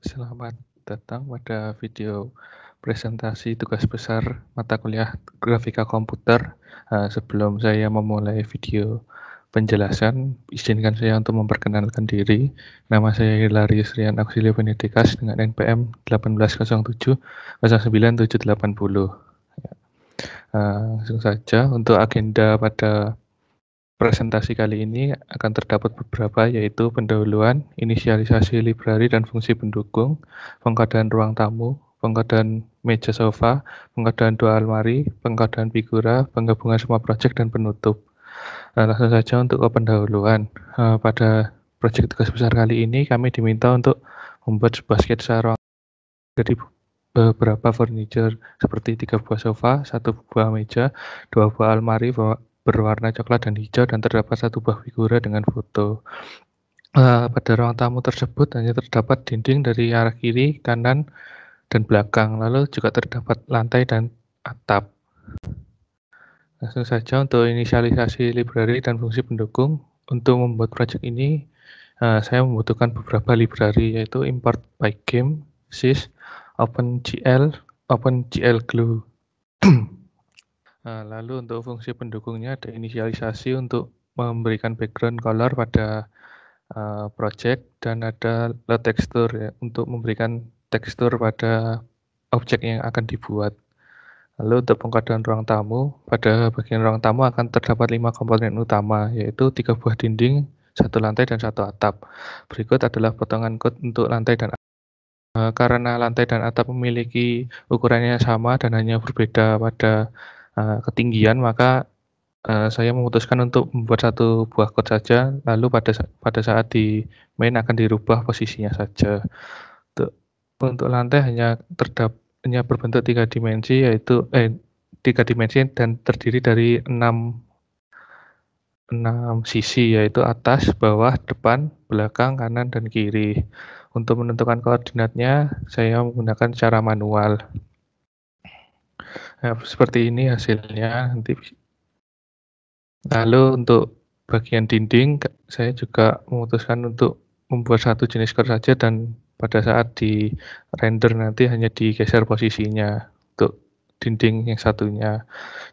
Selamat datang pada video presentasi tugas besar mata kuliah grafika komputer. Eh, sebelum saya memulai video penjelasan, izinkan saya untuk memperkenalkan diri. Nama saya Hilarius Rian Auxilio Benedikas dengan NPM 1807 ya. eh, langsung saja untuk agenda pada presentasi kali ini akan terdapat beberapa yaitu pendahuluan, inisialisasi library dan fungsi pendukung, pengkodean ruang tamu, pengkodean meja sofa, pengkodean dua almari, pengkodean figura, penggabungan semua project dan penutup. Nah, langsung saja untuk pendahuluan. Eh, pada project tugas besar kali ini kami diminta untuk membuat sebuah sketsa ruang dari eh, beberapa furniture seperti tiga buah sofa, satu buah meja, dua buah almari, berwarna coklat dan hijau dan terdapat satu buah figura dengan foto. Uh, pada ruang tamu tersebut hanya terdapat dinding dari arah kiri, kanan, dan belakang. Lalu juga terdapat lantai dan atap. Langsung saja untuk inisialisasi library dan fungsi pendukung. Untuk membuat project ini, uh, saya membutuhkan beberapa library yaitu import by game, sys, OpenGL, OpenGL Glue. Nah, lalu untuk fungsi pendukungnya ada inisialisasi untuk memberikan background color pada uh, project dan ada load texture ya untuk memberikan tekstur pada objek yang akan dibuat. Lalu untuk pengkodean ruang tamu, pada bagian ruang tamu akan terdapat lima komponen utama, yaitu tiga buah dinding, satu lantai dan satu atap. Berikut adalah potongan kode untuk lantai dan atap. Eh, karena lantai dan atap memiliki ukurannya sama dan hanya berbeda pada Eh, ketinggian maka uh, saya memutuskan untuk membuat satu buah kot saja lalu pada pada saat di main akan dirubah posisinya saja untuk untuk lantai hanya terdapat hanya berbentuk tiga dimensi yaitu eh tiga dimensi dan terdiri dari enam enam sisi yaitu atas, bawah, depan, belakang, kanan, dan kiri. Untuk menentukan koordinatnya, saya menggunakan cara manual. Ya seperti ini hasilnya nanti lalu untuk bagian dinding saya juga memutuskan untuk membuat satu jenis kerja saja dan pada saat di render nanti hanya digeser posisinya untuk dinding yang satunya.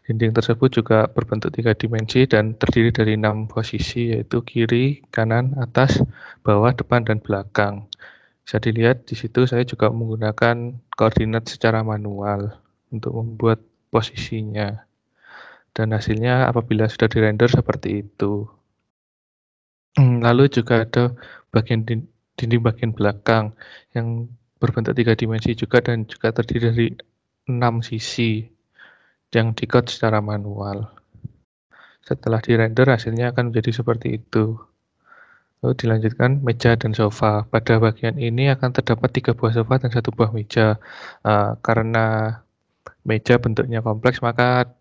Dinding tersebut juga berbentuk tiga dimensi dan terdiri dari enam posisi yaitu kiri, kanan, atas, bawah, depan, dan belakang. Bisa dilihat di situ saya juga menggunakan koordinat secara manual untuk membuat posisinya. Dan hasilnya apabila sudah dirender seperti itu. Hmm, lalu juga ada bagian dinding bagian belakang yang berbentuk tiga dimensi juga dan juga terdiri dari enam sisi yang dikot secara manual. Setelah dirender hasilnya akan menjadi seperti itu. Lalu dilanjutkan meja dan sofa. Pada bagian ini akan terdapat tiga buah sofa dan satu buah meja uh, karena meja bentuknya kompleks maka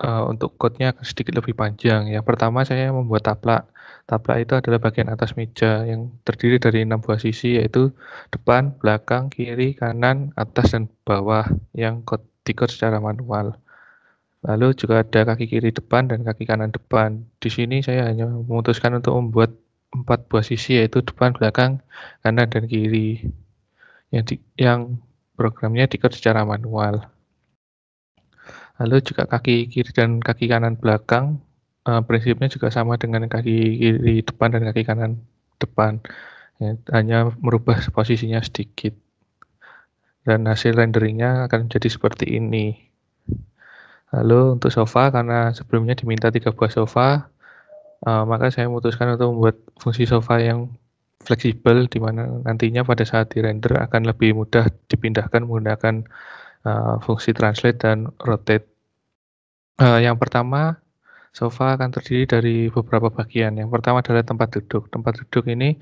uh, untuk code-nya sedikit lebih panjang. Yang pertama saya membuat taplak. Taplak itu adalah bagian atas meja yang terdiri dari enam buah sisi yaitu depan, belakang, kiri, kanan, atas dan bawah yang code secara manual. Lalu juga ada kaki kiri depan dan kaki kanan depan. Di sini saya hanya memutuskan untuk membuat empat buah sisi yaitu depan, belakang, kanan, dan kiri yang, di, yang programnya dikode secara manual. Lalu juga kaki kiri dan kaki kanan belakang uh, prinsipnya juga sama dengan kaki kiri depan dan kaki kanan depan. Ya, hanya merubah posisinya sedikit. Dan hasil renderingnya akan menjadi seperti ini. Lalu untuk sofa karena sebelumnya diminta tiga buah sofa, uh, maka saya memutuskan untuk membuat fungsi sofa yang fleksibel di mana nantinya pada saat di render akan lebih mudah dipindahkan menggunakan Eh, fungsi translate dan rotate. Uh, yang pertama, sofa akan terdiri dari beberapa bagian. Yang pertama adalah tempat duduk. Tempat duduk ini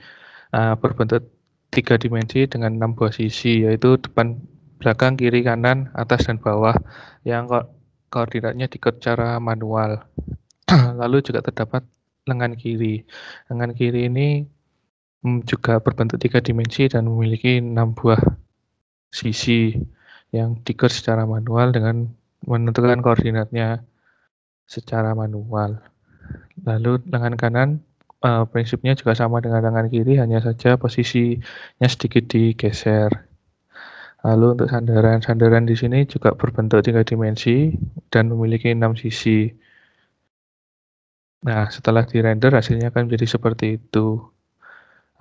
uh, berbentuk tiga dimensi dengan enam buah sisi, yaitu depan, belakang, kiri, kanan, atas, dan bawah, yang ko koordinatnya dikot secara manual. Lalu juga terdapat lengan kiri. Lengan kiri ini mm, juga berbentuk tiga dimensi dan memiliki enam buah sisi yang diker secara manual dengan menentukan koordinatnya secara manual. Lalu lengan kanan uh, prinsipnya juga sama dengan lengan kiri, hanya saja posisinya sedikit digeser. Lalu untuk sandaran, sandaran di sini juga berbentuk tiga dimensi dan memiliki enam sisi. Nah, setelah di render hasilnya akan menjadi seperti itu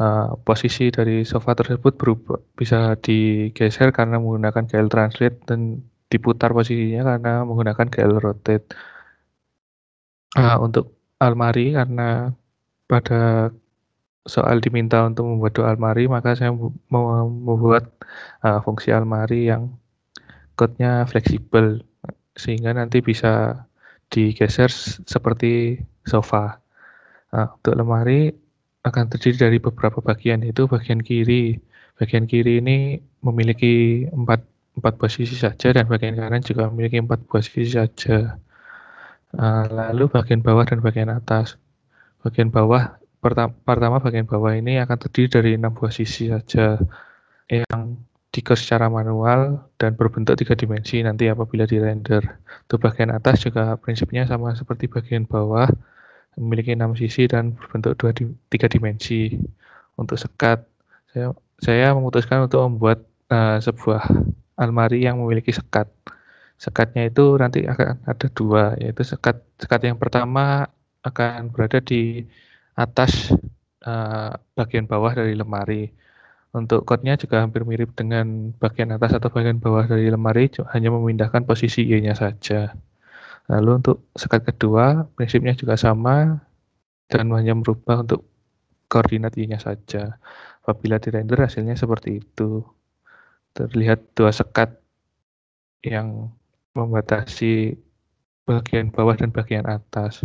uh, posisi dari sofa tersebut berubah bisa digeser karena menggunakan GL Translate dan diputar posisinya karena menggunakan GL Rotate. Uh, untuk almari karena pada soal diminta untuk membuat dua almari maka saya mau membuat uh, fungsi almari yang code-nya fleksibel sehingga nanti bisa digeser seperti sofa. Nah, untuk lemari akan terdiri dari beberapa bagian yaitu bagian kiri. Bagian kiri ini memiliki empat empat posisi saja dan bagian kanan juga memiliki empat posisi saja. Eh, lalu bagian bawah dan bagian atas. Bagian bawah pertama bagian bawah ini akan terdiri dari enam posisi saja yang diker secara manual dan berbentuk tiga dimensi nanti apabila di render. Untuk bagian atas juga prinsipnya sama seperti bagian bawah, memiliki enam sisi dan berbentuk dua di, tiga dimensi. Untuk sekat, saya, saya memutuskan untuk membuat uh, sebuah almari yang memiliki sekat. Sekatnya itu nanti akan ada dua, yaitu sekat sekat yang pertama akan berada di atas uh, bagian bawah dari lemari. Untuk kotnya juga hampir mirip dengan bagian atas atau bagian bawah dari lemari, hanya memindahkan posisi y saja. Lalu untuk sekat kedua, prinsipnya juga sama dan hanya merubah untuk koordinat Y-nya saja. Apabila di render hasilnya seperti itu. Terlihat dua sekat yang membatasi bagian bawah dan bagian atas.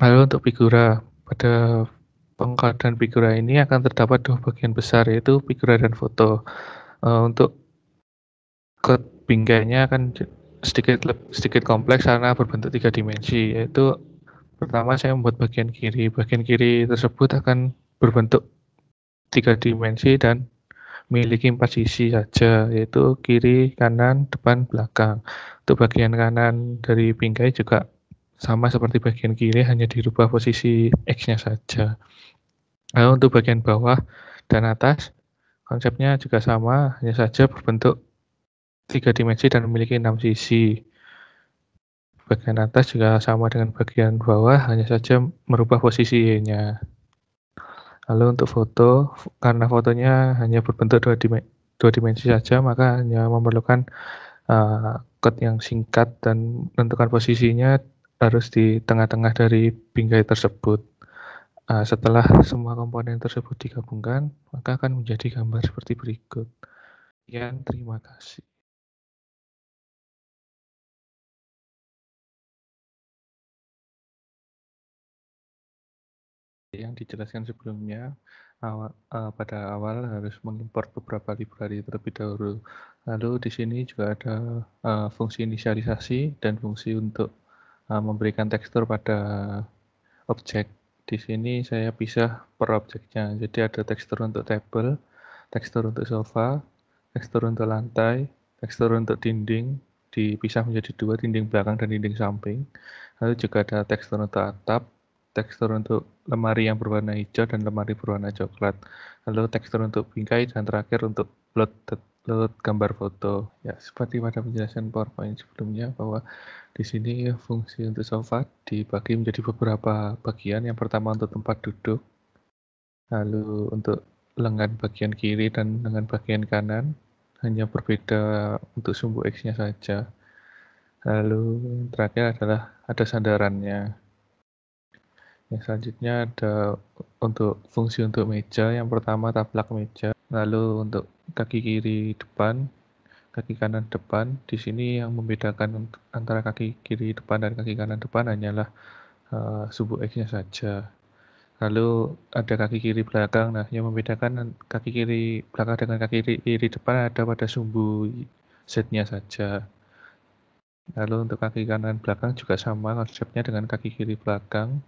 Lalu untuk figura, pada pengkodan figura ini akan terdapat dua bagian besar yaitu figura dan foto. Eh, untuk kod bingkainya akan sedikit sedikit kompleks karena berbentuk tiga dimensi yaitu pertama saya membuat bagian kiri bagian kiri tersebut akan berbentuk tiga dimensi dan memiliki empat sisi saja yaitu kiri kanan depan belakang untuk bagian kanan dari bingkai juga sama seperti bagian kiri hanya dirubah posisi x-nya saja lalu untuk bagian bawah dan atas konsepnya juga sama hanya saja berbentuk tiga dimensi dan memiliki enam sisi. Bagian atas juga sama dengan bagian bawah, hanya saja merubah posisinya Lalu untuk foto, karena fotonya hanya berbentuk dua, dimensi, dua dimensi saja, maka hanya memerlukan uh, cut yang singkat dan menentukan posisinya harus di tengah-tengah dari bingkai tersebut. Uh, setelah semua komponen tersebut digabungkan, maka akan menjadi gambar seperti berikut. Sekian, terima kasih. yang dijelaskan sebelumnya, awal, uh, eh, pada awal harus mengimpor beberapa library terlebih dahulu. Lalu di sini juga ada uh, fungsi inisialisasi dan fungsi untuk uh, memberikan tekstur pada objek. Di sini saya pisah per objeknya, jadi ada tekstur untuk table, tekstur untuk sofa, tekstur untuk lantai, tekstur untuk dinding, dipisah menjadi dua, dinding belakang dan dinding samping. Lalu juga ada tekstur untuk atap, tekstur untuk lemari yang berwarna hijau dan lemari berwarna coklat. Lalu tekstur untuk bingkai dan terakhir untuk load, load gambar foto. Ya, seperti pada penjelasan PowerPoint sebelumnya bahwa di sini fungsi untuk sofa dibagi menjadi beberapa bagian. Yang pertama untuk tempat duduk, lalu untuk lengan bagian kiri dan lengan bagian kanan hanya berbeda untuk sumbu X-nya saja. Lalu terakhir adalah ada sandarannya. Yang selanjutnya ada untuk fungsi untuk meja. Yang pertama taplak meja, lalu untuk kaki kiri depan, kaki kanan depan. Di sini yang membedakan antara kaki kiri depan dan kaki kanan depan hanyalah uh, eh, subuh X-nya saja. Lalu ada kaki kiri belakang. Nah, yang membedakan kaki kiri belakang dengan kaki kiri, kiri depan ada pada sumbu Z-nya saja. Lalu untuk kaki kanan belakang juga sama konsepnya dengan kaki kiri belakang.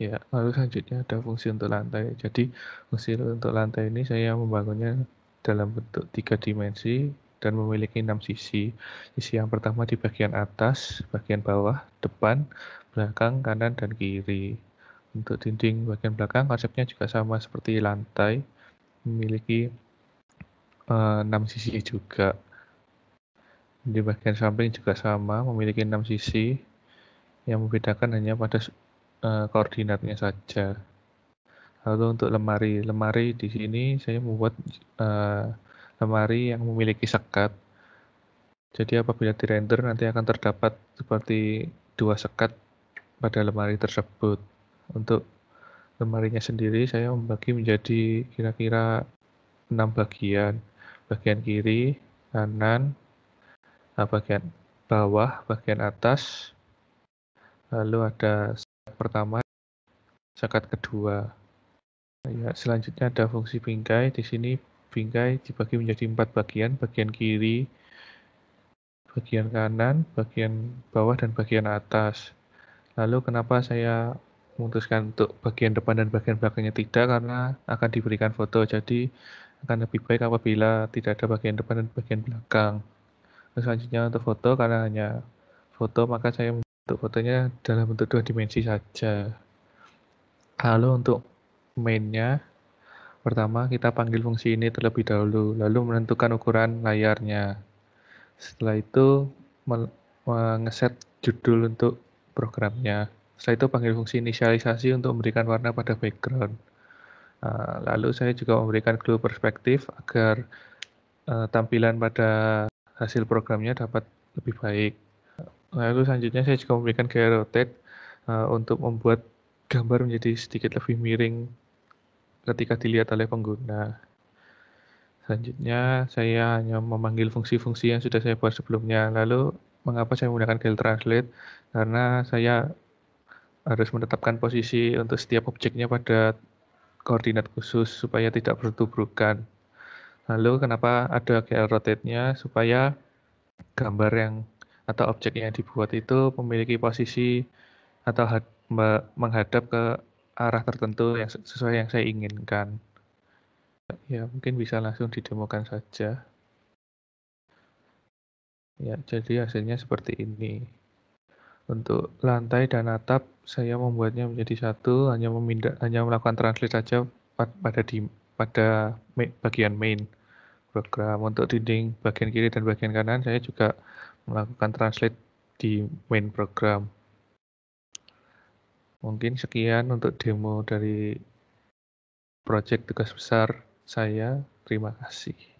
Ya, lalu selanjutnya ada fungsi untuk lantai. Jadi, fungsi untuk lantai ini saya membangunnya dalam bentuk tiga dimensi dan memiliki enam sisi. Sisi yang pertama di bagian atas, bagian bawah, depan, belakang, kanan, dan kiri. Untuk dinding bagian belakang konsepnya juga sama seperti lantai, memiliki eh, enam sisi juga. Di bagian samping juga sama, memiliki enam sisi. Yang membedakan hanya pada Eh, koordinatnya saja. Lalu untuk lemari, lemari di sini saya membuat uh, lemari yang memiliki sekat. Jadi apabila di render nanti akan terdapat seperti dua sekat pada lemari tersebut. Untuk lemarinya sendiri saya membagi menjadi kira-kira enam bagian. Bagian kiri, kanan, eh, bagian bawah, bagian atas, lalu ada pertama, zakat kedua. Ya, selanjutnya ada fungsi bingkai. Di sini bingkai dibagi menjadi empat bagian, bagian kiri, bagian kanan, bagian bawah, dan bagian atas. Lalu kenapa saya memutuskan untuk bagian depan dan bagian belakangnya tidak karena akan diberikan foto. Jadi akan lebih baik apabila tidak ada bagian depan dan bagian belakang. selanjutnya untuk foto karena hanya foto maka saya untuk gitu. fotonya dalam bentuk dua dimensi saja. Lalu untuk mainnya, pertama kita panggil fungsi ini terlebih dahulu, lalu menentukan ukuran layarnya. Setelah itu mengeset judul untuk programnya. Setelah itu panggil fungsi inisialisasi untuk memberikan warna pada background. Nah, lalu saya juga memberikan clue perspektif agar eh, tampilan pada hasil programnya dapat lebih baik. Lalu nah, selanjutnya saya juga memberikan gaya rotate uh, untuk membuat gambar menjadi sedikit lebih miring ketika dilihat oleh pengguna. Selanjutnya saya hanya memanggil fungsi-fungsi yang sudah saya buat sebelumnya. Lalu mengapa saya menggunakan Gel Translate? Karena saya harus menetapkan posisi untuk setiap objeknya pada koordinat khusus supaya tidak bertubrukan. Lalu kenapa ada gel rotate-nya supaya gambar yang atau objek yang dibuat itu memiliki posisi atau menghadap ke arah tertentu yang sesuai yang saya inginkan. Ya, mungkin bisa langsung didemokan saja. Ya, jadi hasilnya seperti ini. Untuk lantai dan atap, saya membuatnya menjadi satu, hanya memindah, hanya melakukan translate saja pada di pada bagian main program. Untuk dinding bagian kiri dan bagian kanan, saya juga melakukan translate di main program. Mungkin sekian untuk demo dari project tugas besar saya. Terima kasih.